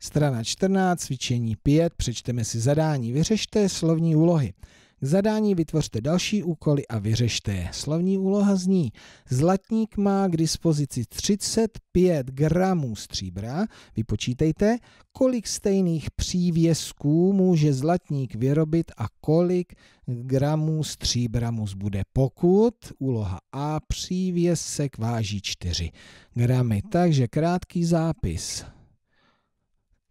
Strana 14, cvičení 5, přečteme si zadání, vyřešte slovní úlohy. K zadání vytvořte další úkoly a vyřešte je. Slovní úloha zní, zlatník má k dispozici 35 gramů stříbra, vypočítejte, kolik stejných přívěsků může zlatník vyrobit a kolik gramů stříbra mu zbude, pokud úloha A přívěsek váží 4 gramy. Takže krátký zápis.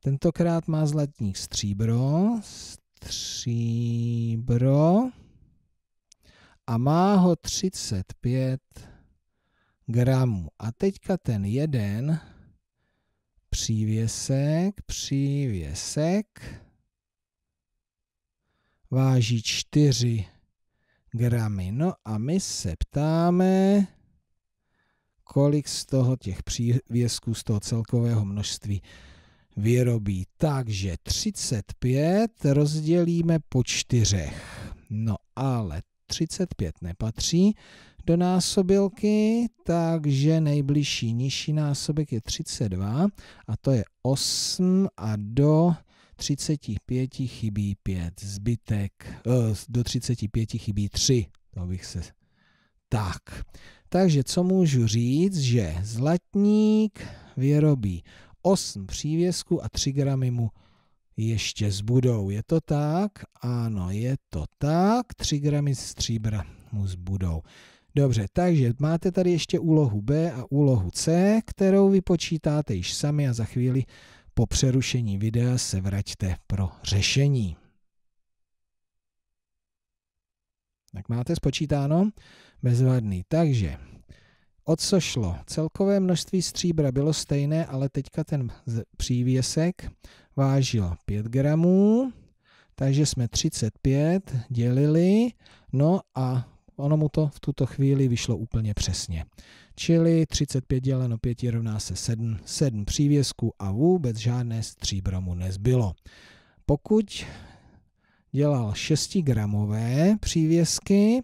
Tentokrát má zlatník stříbro, stříbro a má ho 35 gramů. A teďka ten jeden přívěsek, přívěsek váží 4 gramy. No a my se ptáme, kolik z toho těch přívěsků, z toho celkového množství vyrobí takže 35 rozdělíme po čtyřech. No ale 35 nepatří do násobilky, takže nejbližší nižší násobek je 32 a to je 8 a do 35 chybí 5, zbytek, eh, do 35 chybí 3, to bych se... Tak, takže co můžu říct, že zlatník vyrobí 8 přívězků a 3 gramy mu ještě zbudou. Je to tak? Ano, je to tak. 3 gramy stříbra mu zbudou. Dobře, takže máte tady ještě úlohu B a úlohu C, kterou vypočítáte již sami a za chvíli po přerušení videa se vraťte pro řešení. Tak máte spočítáno? Bezvadný. Takže O co šlo? Celkové množství stříbra bylo stejné, ale teďka ten přívěsek vážil 5 gramů, takže jsme 35 dělili, no a ono mu to v tuto chvíli vyšlo úplně přesně. Čili 35 děleno 5 rovná se 7, 7 přívěsků a vůbec žádné stříbro mu nezbylo. Pokud dělal 6 gramové přívěsky,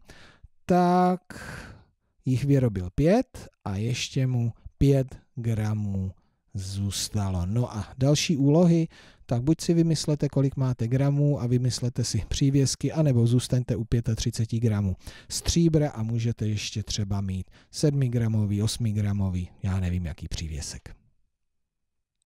tak jich vyrobil pět a ještě mu pět gramů zůstalo. No a další úlohy, tak buď si vymyslete, kolik máte gramů a vymyslete si přívěsky, anebo zůstaňte u 35 gramů stříbra a můžete ještě třeba mít 7 gramový, 8 gramový, já nevím jaký přívěsek.